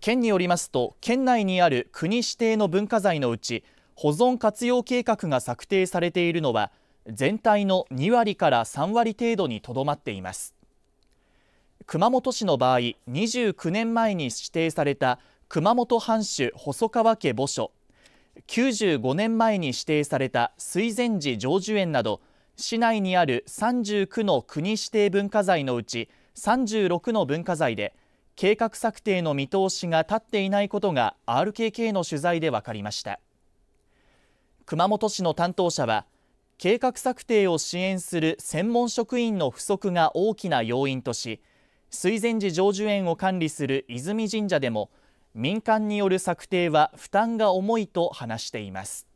県によりますと県内にある国指定の文化財のうち保存活用計画が策定されているのは全体の2割から3割程度にとどまっています熊本市の場合29年前に指定された熊本藩主細川家墓所95年前に指定された水前寺成就園など市内にある39の国指定文化財のうち36の文化財で計画策定の見通しが立っていないことが RKK の取材で分かりました熊本市の担当者は計画策定を支援する専門職員の不足が大きな要因とし水前寺成就園を管理する泉神社でも民間による策定は負担が重いと話しています